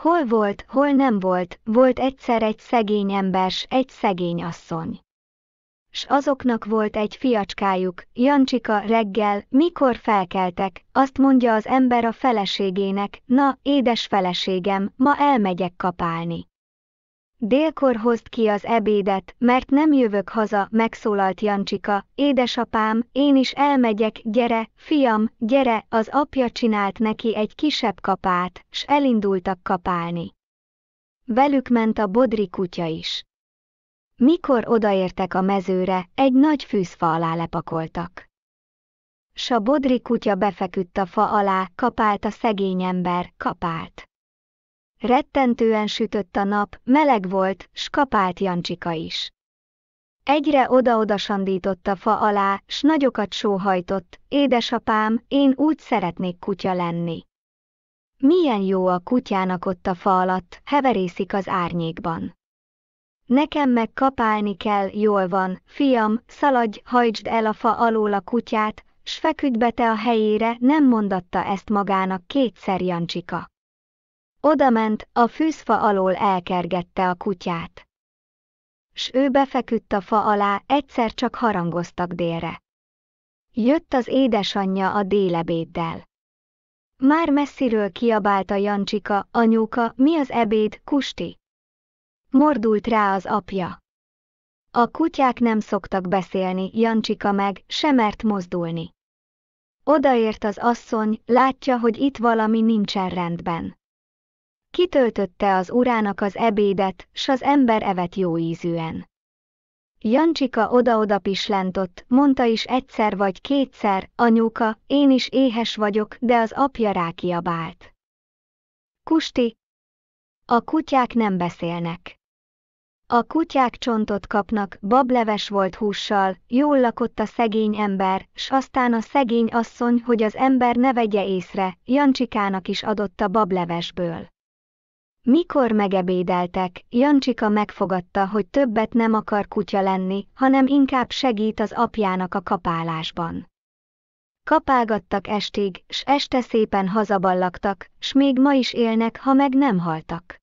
Hol volt, hol nem volt, volt egyszer egy szegény ember, egy szegény asszony. S azoknak volt egy fiacskájuk, Jancsika reggel, mikor felkeltek, azt mondja az ember a feleségének, na, édes feleségem, ma elmegyek kapálni. Délkor hozd ki az ebédet, mert nem jövök haza, megszólalt Jancsika, édesapám, én is elmegyek, gyere, fiam, gyere, az apja csinált neki egy kisebb kapát, s elindultak kapálni. Velük ment a bodri kutya is. Mikor odaértek a mezőre, egy nagy fűzfa alá lepakoltak. S a bodri kutya befeküdt a fa alá, kapált a szegény ember, kapált. Rettentően sütött a nap, meleg volt, kapált Jancsika is. Egyre oda-oda a fa alá, s nagyokat sóhajtott, édesapám, én úgy szeretnék kutya lenni. Milyen jó a kutyának ott a fa alatt, heverészik az árnyékban. Nekem meg kapálni kell, jól van, fiam, szaladj, hajtsd el a fa alól a kutyát, s feküdj be te a helyére, nem mondatta ezt magának kétszer Jancsika. Odament, a fűzfa alól elkergette a kutyát. S ő befeküdt a fa alá, egyszer csak harangoztak délre. Jött az édesanyja a délebéddel. Már messziről kiabálta Jancsika, anyuka, mi az ebéd, Kusti? Mordult rá az apja. A kutyák nem szoktak beszélni, Jancsika meg, se mert mozdulni. Odaért az asszony, látja, hogy itt valami nincsen rendben. Kitöltötte az urának az ebédet, s az ember evett jó ízűen. Jancsika oda-oda pislentott, mondta is egyszer vagy kétszer, anyuka, én is éhes vagyok, de az apja rákiabált. Kusti, a kutyák nem beszélnek. A kutyák csontot kapnak, bableves volt hússal, jól lakott a szegény ember, s aztán a szegény asszony, hogy az ember ne vegye észre, Jancsikának is adott a bablevesből. Mikor megebédeltek, Jancsika megfogadta, hogy többet nem akar kutya lenni, hanem inkább segít az apjának a kapálásban. Kapálgattak estig, s este szépen hazaballaktak, s még ma is élnek, ha meg nem haltak.